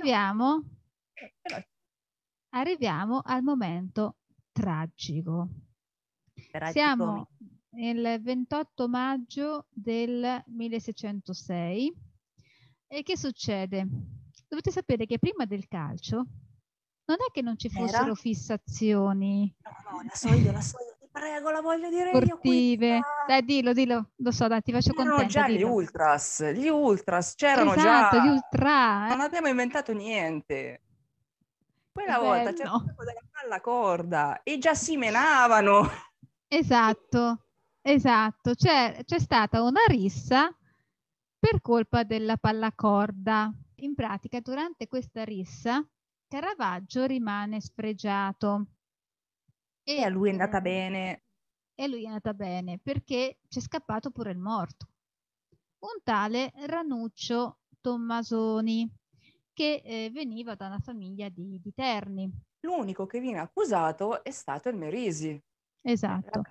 arriviamo, eh, arriviamo al momento tragico. tragico. Siamo il 28 maggio del 1606 e che succede? Dovete sapere che prima del calcio non è che non ci fossero Era? fissazioni. No, no, la so io, la so io prego, la voglio dire sportive. io. Questa. Dai, dillo, dillo, lo so, dai, ti faccio contento. contenta. C'erano già dillo. gli ultras, gli ultras, c'erano esatto, già. gli ultra. Eh? Non abbiamo inventato niente. Quella Bello. volta c'era un gioco della palla corda e già si menavano. Esatto, esatto. C'è, c'è stata una rissa per colpa della pallacorda. In pratica, durante questa rissa, Caravaggio rimane spregiato. E a lui è andata ehm, bene. E a lui è andata bene perché c'è scappato pure il morto. Un tale Ranuccio Tommasoni che eh, veniva da una famiglia di, di Terni. L'unico che viene accusato è stato il Merisi. Esatto.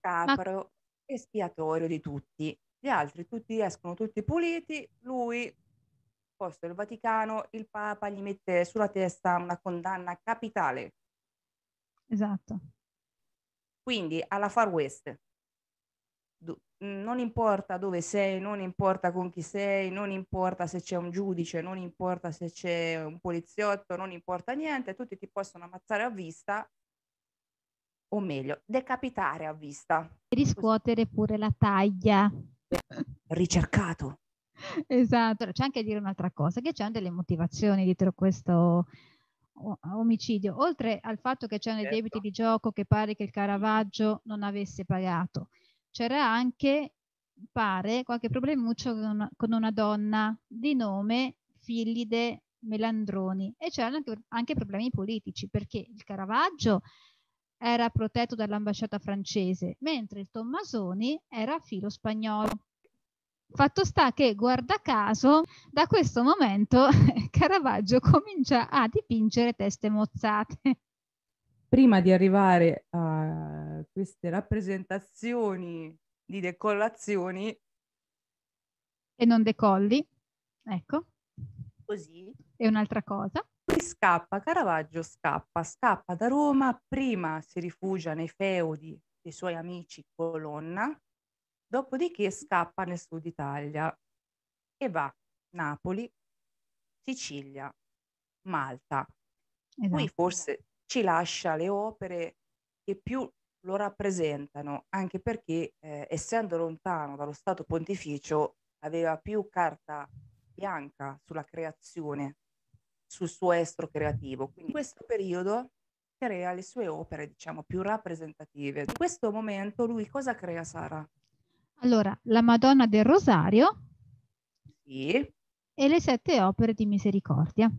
Capro Ma... espiatorio di tutti. Gli altri tutti escono tutti puliti, lui posto il Vaticano, il Papa gli mette sulla testa una condanna capitale. Esatto. Quindi alla Far West, mm, non importa dove sei, non importa con chi sei, non importa se c'è un giudice, non importa se c'è un poliziotto, non importa niente, tutti ti possono ammazzare a vista o meglio, decapitare a vista. E riscuotere pure la taglia. Ricercato. Esatto, c'è anche a dire un'altra cosa, che c'è delle motivazioni dietro questo, omicidio, oltre al fatto che c'erano certo. i debiti di gioco che pare che il Caravaggio non avesse pagato, c'era anche, pare, qualche problemuccio con una, con una donna di nome Fillide Melandroni e c'erano anche, anche problemi politici perché il Caravaggio era protetto dall'ambasciata francese, mentre il Tommasoni era filo spagnolo. Fatto sta che, guarda caso, da questo momento Caravaggio comincia a dipingere teste mozzate. Prima di arrivare a queste rappresentazioni di decollazioni e non decolli, ecco. Così. È un'altra cosa scappa, Caravaggio scappa, scappa da Roma, prima si rifugia nei feudi dei suoi amici Colonna, dopodiché scappa nel sud Italia e va a Napoli, Sicilia, Malta. Esatto. Qui forse ci lascia le opere che più lo rappresentano, anche perché eh, essendo lontano dallo Stato pontificio aveva più carta bianca sulla creazione, sul suo estro creativo. Quindi in questo periodo crea le sue opere, diciamo, più rappresentative. In questo momento lui cosa crea Sara? Allora, la Madonna del Rosario sì. e le sette opere di misericordia.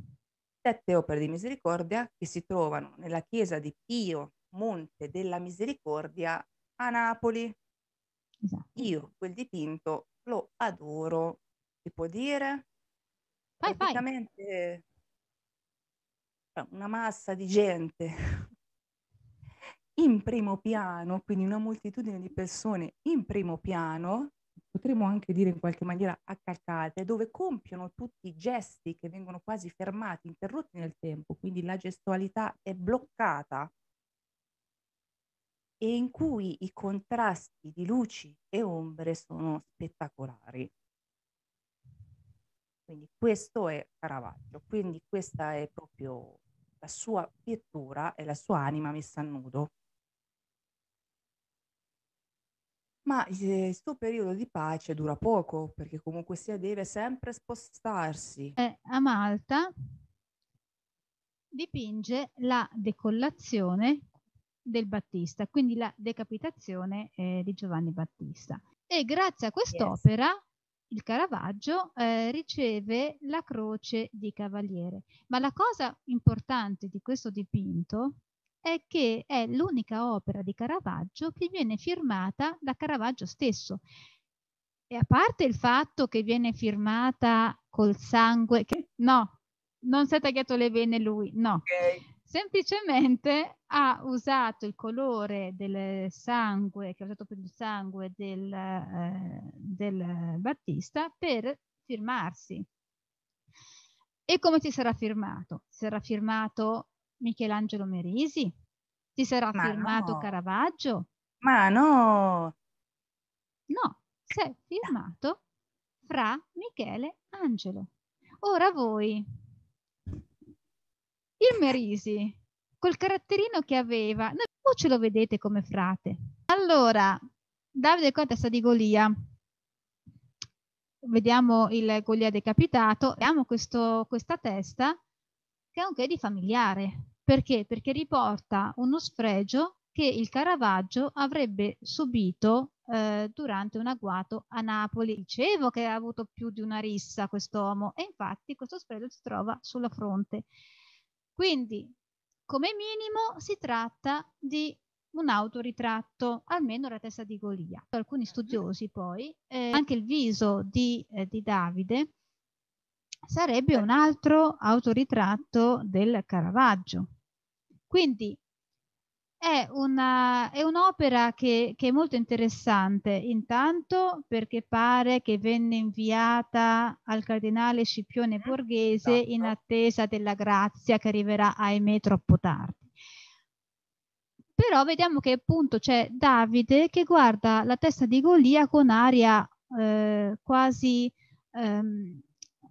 Sette opere di misericordia che si trovano nella chiesa di Pio Monte della Misericordia a Napoli. Esatto. Io quel dipinto lo adoro, si può dire? Fai, fai. Praticamente vai. una massa di gente in primo piano, quindi una moltitudine di persone in primo piano, potremmo anche dire in qualche maniera accalcate, dove compiono tutti i gesti che vengono quasi fermati, interrotti nel tempo, quindi la gestualità è bloccata e in cui i contrasti di luci e ombre sono spettacolari. Quindi questo è Caravaggio, quindi questa è proprio la sua pittura e la sua anima messa a nudo. Ma questo ehm, periodo di pace dura poco, perché comunque si deve sempre spostarsi. Eh, a Malta dipinge la decollazione del Battista, quindi la decapitazione eh, di Giovanni Battista. E grazie a quest'opera yes. il Caravaggio eh, riceve la croce di cavaliere. Ma la cosa importante di questo dipinto è che è l'unica opera di Caravaggio che viene firmata da Caravaggio stesso. E a parte il fatto che viene firmata col sangue, che, no, non si è tagliato le vene lui, no. Okay. Semplicemente ha usato il colore del sangue, che ha usato per il sangue del, eh, del Battista, per firmarsi. E come si sarà firmato? Si sarà firmato Michelangelo Merisi, Ti sarà Ma firmato no. Caravaggio. Ma no! No, si è firmato Fra Michele Angelo. Ora voi, il Merisi, col caratterino che aveva, noi, voi ce lo vedete come frate. Allora, Davide con la testa di Golia. Vediamo il Golia decapitato, vediamo questo, questa testa che è un che di familiare. Perché? Perché riporta uno sfregio che il Caravaggio avrebbe subito eh, durante un agguato a Napoli. Dicevo che ha avuto più di una rissa quest'uomo e infatti questo sfregio si trova sulla fronte. Quindi, come minimo, si tratta di un autoritratto, almeno la testa di Golia. Alcuni mhm. studiosi poi, eh, anche il viso di, eh, di Davide, sarebbe un altro autoritratto del Caravaggio. Quindi eh, è, un'opera che, che, è molto interessante, intanto perché pare che venne inviata al cardinale Scipione Borghese esatto. in attesa della grazia che arriverà, ahimè, troppo tardi. Però vediamo che appunto c'è Davide che guarda la testa di Golia con aria eh, quasi... Ehm,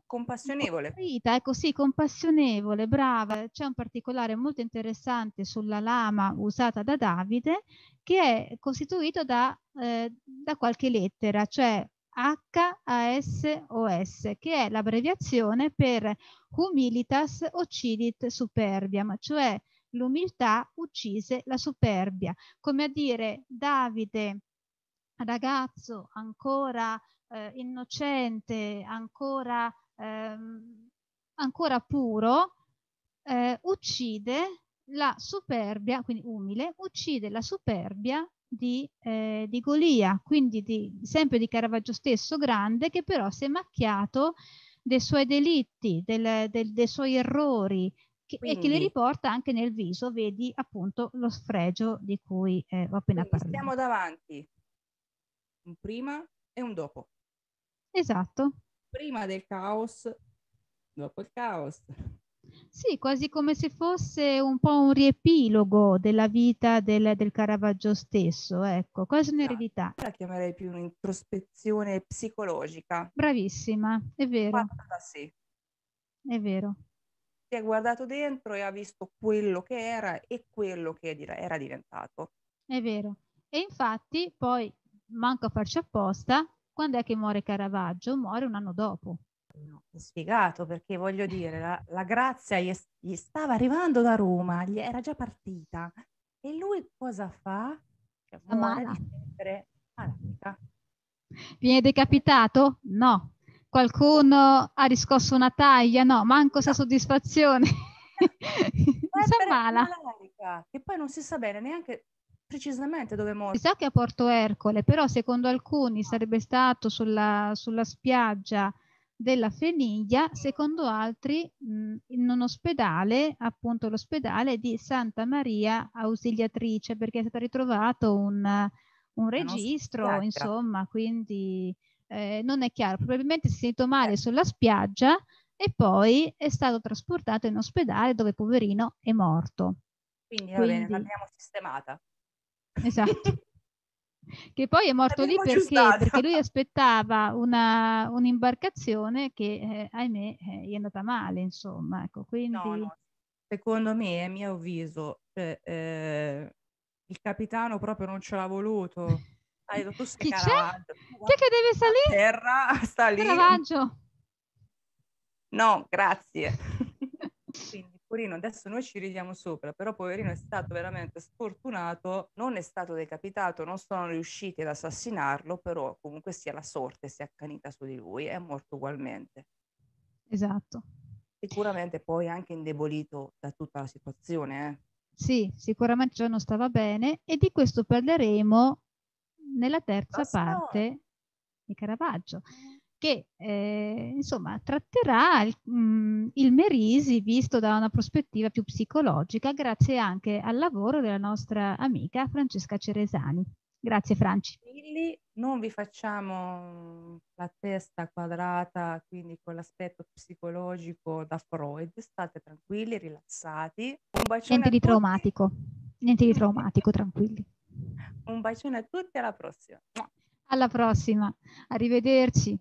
compassionevole. Ecco, sì, compassionevole, brava. C'è un particolare molto interessante sulla lama usata da Davide che è costituito da, eh, da qualche lettera, cioè H-A-S-O-S, che è l'abbreviazione per Humilitas Occidit Superbiam, cioè l'umiltà uccise la superbia. Come a dire, Davide, ragazzo ancora eh, innocente, ancora ehm, ancora puro, eh, uccide la superbia, quindi umile, uccide la superbia di, eh, di Golia, quindi di, sempre di Caravaggio stesso, grande, che però si è macchiato dei suoi delitti, del, del, dei suoi errori, che, quindi, e che li riporta anche nel viso, vedi appunto lo sfregio di cui eh, ho appena parlato. Siamo davanti un prima e un dopo. Esatto prima del caos, dopo il caos. Sì, quasi come se fosse un po' un riepilogo della vita del, del Caravaggio stesso, ecco, quasi un'eredità. Esatto, la chiamerei più un'introspezione psicologica. Bravissima, è vero. Fatta da sé. È vero. Si è guardato dentro e ha visto quello che era e quello che era diventato. È vero. E infatti poi, manco a farci apposta, quando è che muore Caravaggio? Muore un anno dopo. No, è sfigato perché voglio dire, la, la grazia gli, gli, stava arrivando da Roma, gli era già partita. E lui cosa fa? Cioè, muore malatica. Viene decapitato? No. Qualcuno ha riscosso una taglia? No, manco sa soddisfazione. si mala. Che poi non si sa bene neanche precisamente dove morì. Si sa che a Porto Ercole, però secondo alcuni sarebbe stato sulla, sulla spiaggia della Feniglia, secondo altri mh, in un ospedale, appunto l'ospedale di Santa Maria Ausiliatrice, perché è stato ritrovato un, un registro, insomma, quindi eh, non è chiaro. Probabilmente si è sentito male eh. sulla spiaggia e poi è stato trasportato in ospedale dove poverino è morto. Quindi, va bene, l'abbiamo sistemata. Esatto. che poi è morto lì perché, perché, lui aspettava una, un'imbarcazione che, eh, ahimè, eh, gli è andata male, insomma. Ecco, quindi... No, no. Secondo me, a mio avviso, cioè, eh, il capitano proprio non ce l'ha voluto. Dai, tu Chi c'è? Chi è che deve salire? Terra, sta lì. Caravaggio. No, grazie. Quindi, poverino, adesso noi ci ridiamo sopra, però poverino è mm. stato veramente sfortunato, non è stato decapitato, non sono riusciti ad assassinarlo, però comunque sia la sorte si è accanita su di lui, è morto ugualmente. Esatto. Sicuramente poi anche indebolito da tutta la situazione. Eh. Sì, sicuramente già non stava bene e di questo parleremo nella terza Basta. parte di Caravaggio che eh, insomma tratterà il, mh, mm, il, Merisi visto da una prospettiva più psicologica grazie anche al lavoro della nostra amica Francesca Ceresani. Grazie Franci. Non vi facciamo la testa quadrata, quindi con l'aspetto psicologico da Freud, state tranquilli, rilassati. Un bacione Niente di traumatico, niente di traumatico, tranquilli. Un bacione a tutti, alla prossima. Alla prossima, arrivederci.